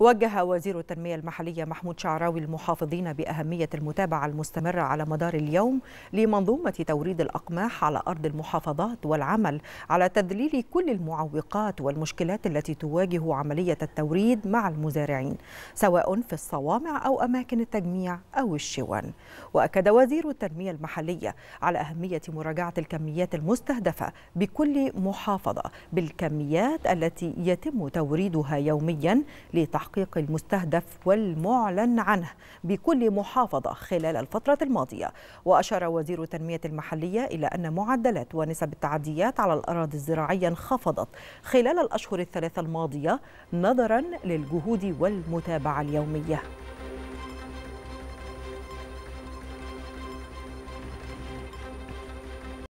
وجه وزير التنمية المحلية محمود شعراوي المحافظين بأهمية المتابعة المستمرة على مدار اليوم لمنظومة توريد الأقماح على أرض المحافظات والعمل على تذليل كل المعوقات والمشكلات التي تواجه عملية التوريد مع المزارعين سواء في الصوامع أو أماكن التجميع أو الشوان وأكد وزير التنمية المحلية على أهمية مراجعة الكميات المستهدفة بكل محافظة بالكميات التي يتم توريدها يوميا لتحقيق تحقيق المستهدف والمعلن عنه بكل محافظة خلال الفترة الماضية وأشار وزير التنمية المحلية إلى أن معدلات ونسب التعديات على الأراضي الزراعية انخفضت خلال الأشهر الثلاثة الماضية نظرا للجهود والمتابعة اليومية